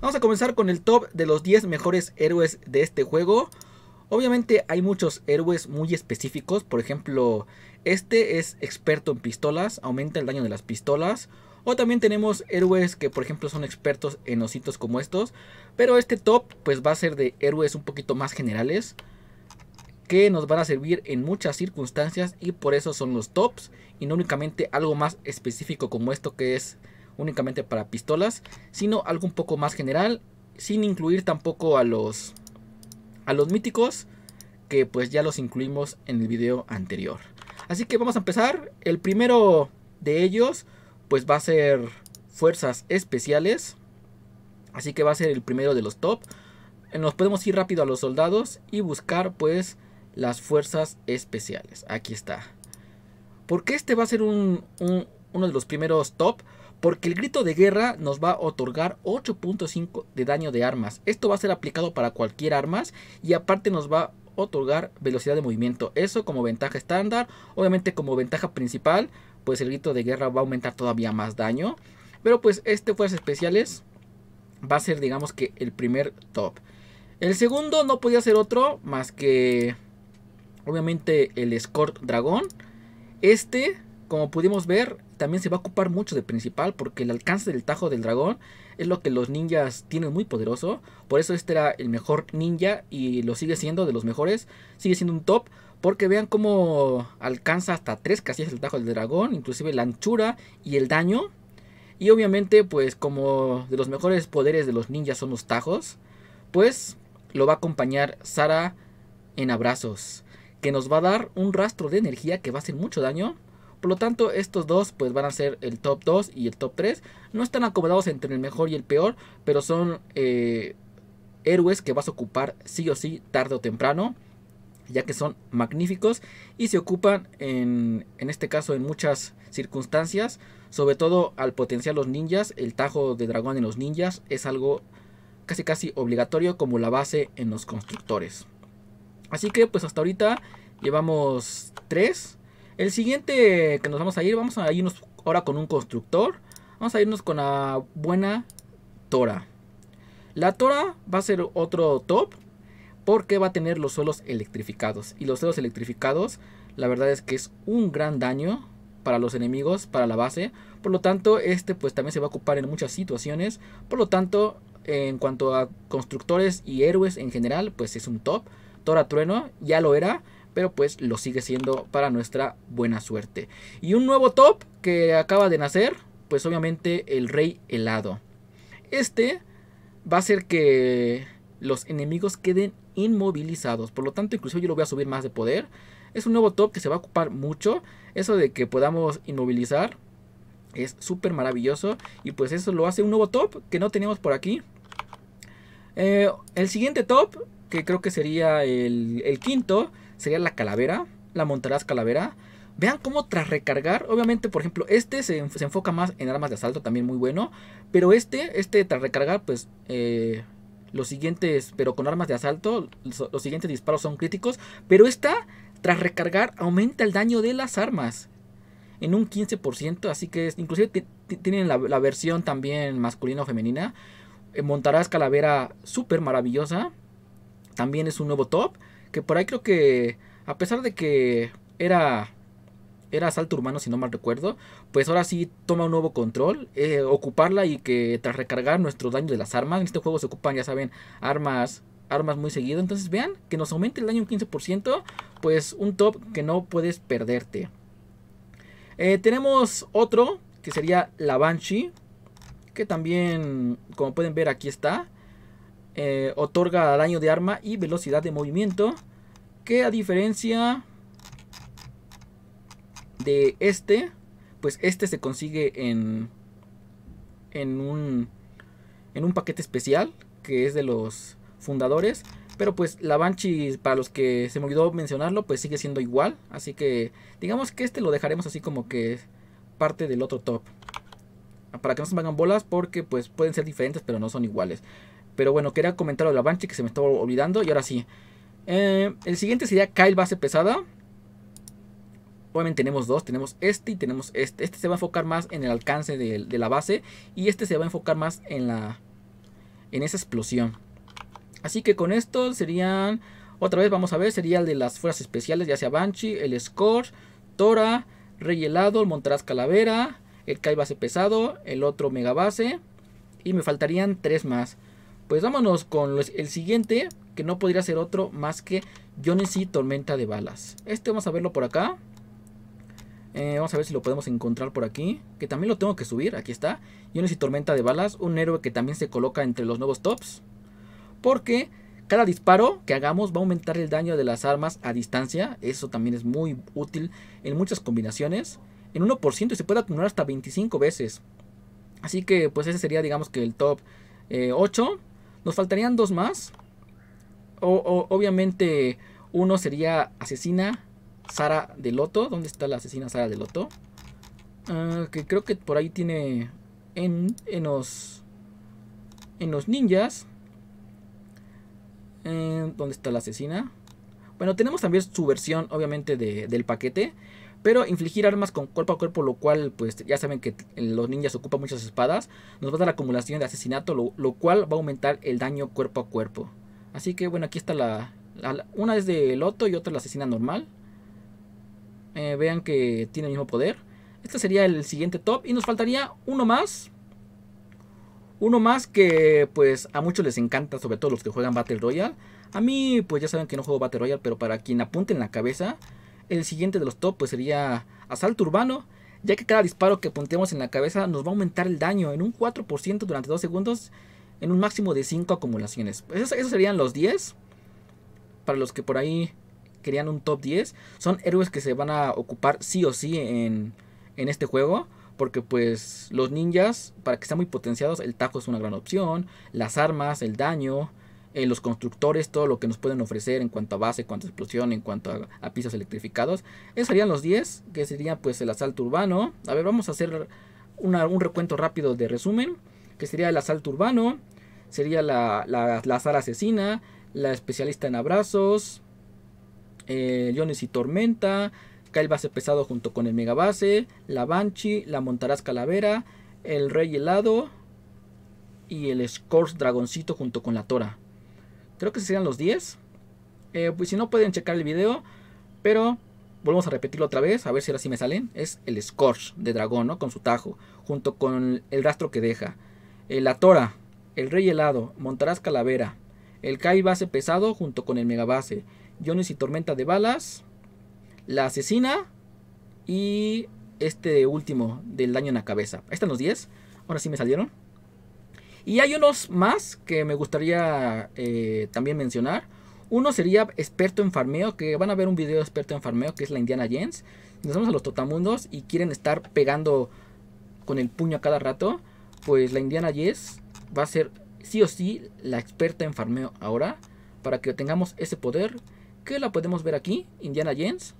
Vamos a comenzar con el top de los 10 mejores héroes de este juego. Obviamente hay muchos héroes muy específicos, por ejemplo, este es experto en pistolas, aumenta el daño de las pistolas. O también tenemos héroes que por ejemplo son expertos en ositos como estos. Pero este top pues va a ser de héroes un poquito más generales. Que nos van a servir en muchas circunstancias y por eso son los tops. Y no únicamente algo más específico como esto que es únicamente para pistolas, sino algo un poco más general, sin incluir tampoco a los, a los míticos, que pues ya los incluimos en el video anterior. Así que vamos a empezar. El primero de ellos pues va a ser fuerzas especiales. Así que va a ser el primero de los top. Nos podemos ir rápido a los soldados y buscar pues las fuerzas especiales. Aquí está. Porque este va a ser uno de los primeros top? porque el grito de guerra nos va a otorgar 8.5 de daño de armas. Esto va a ser aplicado para cualquier armas y aparte nos va a otorgar velocidad de movimiento. Eso como ventaja estándar. Obviamente como ventaja principal, pues el grito de guerra va a aumentar todavía más daño. Pero pues este fuerzas especiales va a ser digamos que el primer top. El segundo no podía ser otro más que obviamente el Escort Dragón. Este, como pudimos ver, también se va a ocupar mucho de principal porque el alcance del tajo del dragón es lo que los ninjas tienen muy poderoso. Por eso este era el mejor ninja y lo sigue siendo de los mejores. Sigue siendo un top porque vean cómo alcanza hasta tres casillas el tajo del dragón, inclusive la anchura y el daño. Y obviamente pues como de los mejores poderes de los ninjas son los tajos, pues lo va a acompañar Sara en abrazos. Que nos va a dar un rastro de energía que va a hacer mucho daño por lo tanto, estos dos pues van a ser el top 2 y el top 3. No están acomodados entre el mejor y el peor, pero son eh, héroes que vas a ocupar sí o sí tarde o temprano, ya que son magníficos y se ocupan en, en este caso en muchas circunstancias, sobre todo al potenciar los ninjas, el tajo de dragón en los ninjas es algo casi casi obligatorio como la base en los constructores. Así que pues hasta ahorita llevamos 3 el siguiente que nos vamos a ir, vamos a irnos ahora con un constructor. Vamos a irnos con la buena Tora. La Tora va a ser otro top porque va a tener los suelos electrificados. Y los suelos electrificados, la verdad es que es un gran daño para los enemigos, para la base. Por lo tanto, este pues también se va a ocupar en muchas situaciones. Por lo tanto, en cuanto a constructores y héroes en general, pues es un top. Tora Trueno ya lo era pero pues lo sigue siendo para nuestra buena suerte. Y un nuevo top que acaba de nacer, pues obviamente el rey helado. Este va a hacer que los enemigos queden inmovilizados, por lo tanto incluso yo lo voy a subir más de poder. Es un nuevo top que se va a ocupar mucho, eso de que podamos inmovilizar es súper maravilloso y pues eso lo hace un nuevo top que no tenemos por aquí. Eh, el siguiente top, que creo que sería el quinto, sería la calavera, la montarás calavera. Vean cómo tras recargar, obviamente, por ejemplo, este se, enfoca más en armas de asalto, también muy bueno. Pero este, este tras recargar, pues eh, los siguientes, pero con armas de asalto, los, siguientes disparos son críticos. Pero esta, tras recargar, aumenta el daño de las armas en un 15%, así que es, inclusive tienen la, versión también masculina o femenina. Montaraz eh, montarás Calavera, súper maravillosa. También es un nuevo top. Que por ahí creo que, a pesar de que era era asalto humano si no mal recuerdo, pues ahora sí toma un nuevo control, eh, ocuparla y que tras recargar nuestro daño de las armas, en este juego se ocupan, ya saben, armas armas muy seguido, entonces vean que nos aumente el daño un 15%, pues un top que no puedes perderte. Eh, tenemos otro que sería la Banshee, que también como pueden ver aquí está, eh, otorga daño de arma y velocidad de movimiento. Que a diferencia de este, pues este se consigue en, en, un, en un paquete especial que es de los fundadores. Pero pues la Banshee, para los que se me olvidó mencionarlo, pues sigue siendo igual. Así que digamos que este lo dejaremos así como que parte del otro top. Para que no se me hagan bolas porque pues pueden ser diferentes pero no son iguales. Pero bueno, quería comentar de la Banshee que se me estaba olvidando. Y ahora sí. Eh, el siguiente sería Kyle base pesada. Obviamente tenemos dos, tenemos este y tenemos este. Este se va a enfocar más en el alcance de, la base y este se va a enfocar más en la en esa explosión. Así que con esto serían, otra vez vamos a ver, sería el de las fuerzas especiales, ya sea Banshee, el Scorch, Tora, Rey Helado, el Montaraz Calavera, el Kyle Base Pesado, el otro Mega Base y me faltarían tres más. Pues vámonos con el siguiente, que no podría ser otro más que Johnny Tormenta de Balas. Este vamos a verlo por acá. Eh, vamos a ver si lo podemos encontrar por aquí. Que también lo tengo que subir. Aquí está. Johnny Tormenta de Balas. Un héroe que también se coloca entre los nuevos tops. Porque cada disparo que hagamos va a aumentar el daño de las armas a distancia. Eso también es muy útil en muchas combinaciones. En 1% y se puede acumular hasta 25 veces. Así que pues ese sería digamos que el top 8. Eh, nos faltarían dos más. O, obviamente, uno sería Asesina Sara de Loto. ¿Dónde está la asesina Sara de Loto? Ah, que creo que por ahí tiene en, en, los, en los ninjas. Eh, ¿Dónde está la asesina? Bueno, tenemos también su versión, obviamente, de, del paquete. Pero infligir armas con cuerpo a cuerpo, lo cual, pues ya saben que los ninjas ocupan muchas espadas, nos va a dar acumulación de asesinato, lo, cual va a aumentar el daño cuerpo a cuerpo. Así que bueno, aquí está la... una es de Loto y otra la asesina normal. Eh, vean que tiene el mismo poder. Este sería el siguiente top. Y nos faltaría uno más. Uno más que pues a muchos les encanta, sobre todo los que juegan Battle Royale. A mí pues ya saben que no juego Battle Royale, pero para quien apunte en la cabeza el siguiente de los top pues sería asalto urbano, ya que cada disparo que apuntemos en la cabeza nos va a aumentar el daño en un 4% durante 2 segundos, en un máximo de 5 acumulaciones. Pues, esos, serían los 10, para los que por ahí querían un top 10. Son héroes que se van a ocupar sí o sí en, este juego. Porque pues los ninjas, para que estén muy potenciados, el taco es una gran opción. Las armas, el daño, eh, los constructores, todo lo que nos pueden ofrecer en cuanto a base, en cuanto a explosión, en cuanto a, pisos electrificados. Esos serían los 10, que sería pues el asalto urbano. A ver, vamos a hacer un recuento rápido de resumen, que sería el asalto urbano, sería la, la, sala asesina, la especialista en abrazos, eh, y Tormenta, cae base pesado junto con el megabase, la Banshee, la Montaraz Calavera, el Rey Helado y el Scorch Dragoncito junto con la Tora. Creo que serían los 10. Eh, pues si no pueden checar el video. Pero volvemos a repetirlo otra vez. A ver si ahora sí me salen. Es el Scorch de dragón, ¿no? Con su tajo. Junto con el rastro que deja. la Tora. El Rey Helado. Montarás Calavera. El Kai Base Pesado junto con el Mega Base Jones y Tormenta de Balas. La Asesina. Y este último del daño en la cabeza. están los 10. Ahora sí me salieron. Y hay unos más que me gustaría eh, también mencionar. Uno sería experto en farmeo, que van a ver un video de experto en farmeo, que es la Indiana Jens... Nos vamos a los totamundos y quieren estar pegando con el puño a cada rato. Pues la Indiana Jens va a ser sí o sí la experta en farmeo ahora. Para que tengamos ese poder. Que la podemos ver aquí, Indiana Jens...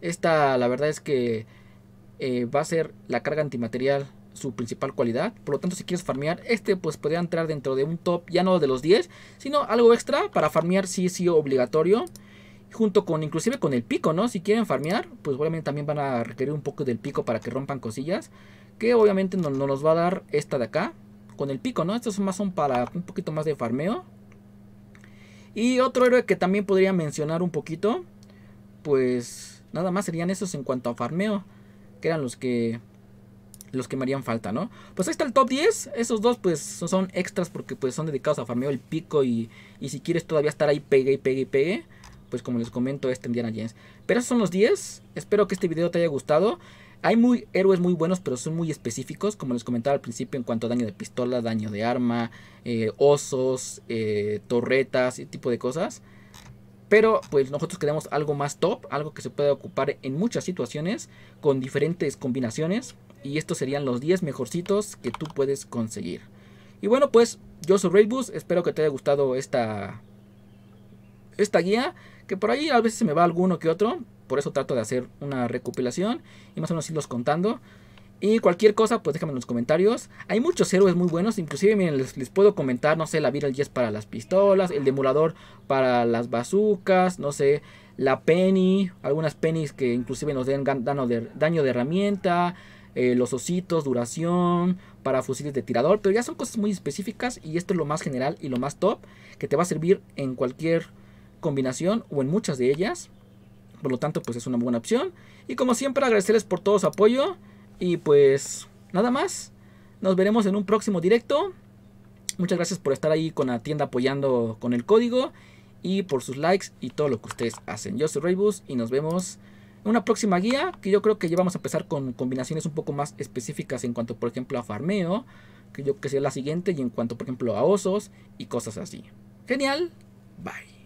Esta la verdad es que eh, va a ser la carga antimaterial su principal cualidad. Por lo tanto, si quieres farmear, este pues podría entrar dentro de un top, ya no de los 10, sino algo extra para farmear sí sí obligatorio. Junto con, inclusive con el pico, ¿no? Si quieren farmear, pues obviamente también van a requerir un poco del pico para que rompan cosillas. Que obviamente nos no nos va a dar esta de acá. Con el pico, ¿no? Estos más son para un poquito más de farmeo. Y otro héroe que también podría mencionar un poquito. Pues nada más serían esos en cuanto a farmeo. Que eran los que los que me harían falta, ¿no? Pues ahí está el top 10. Esos dos pues son extras porque pues son dedicados a farmeo el pico y, y si quieres todavía estar ahí pegue y pegue y pegue. Pues como les comento es Indiana Jens. Pero esos son los 10. Espero que este video te haya gustado. Hay muy, héroes muy buenos, pero son muy específicos, como les comentaba al principio, en cuanto a daño de pistola, daño de arma, eh, osos, eh, torretas, Y tipo de cosas. Pero pues nosotros queremos algo más top, algo que se pueda ocupar en muchas situaciones, con diferentes combinaciones. Y estos serían los 10 mejorcitos que tú puedes conseguir. Y bueno, pues yo soy Raidbus. Espero que te haya gustado esta, esta guía. Que por ahí a veces se me va alguno que otro. Por eso trato de hacer una recopilación y más o menos irlos contando. Y cualquier cosa, pues déjame en los comentarios. Hay muchos héroes muy buenos. Inclusive, miren, les, puedo comentar, no sé, la Viral Jess para las pistolas, el demulador para las bazucas, no sé, la Penny, algunas Pennies que inclusive nos den daño de herramienta, eh, los ositos, duración, para fusiles de tirador, pero ya son cosas muy específicas y esto es lo más general y lo más top que te va a servir en cualquier combinación o en muchas de ellas. Por lo tanto, pues es una buena opción. Y como siempre, agradecerles por todo su apoyo. Y pues nada más. Nos veremos en un próximo directo. Muchas gracias por estar ahí con la tienda apoyando con el código. Y por sus likes y todo lo que ustedes hacen. Yo soy Raybus y nos vemos una próxima guía que yo creo que ya vamos a empezar con combinaciones un poco más específicas en cuanto, por ejemplo, a farmeo, que yo que sea la siguiente, y en cuanto, por ejemplo, a osos y cosas así. Genial, bye.